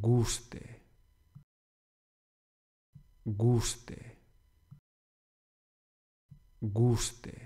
guste, guste, guste.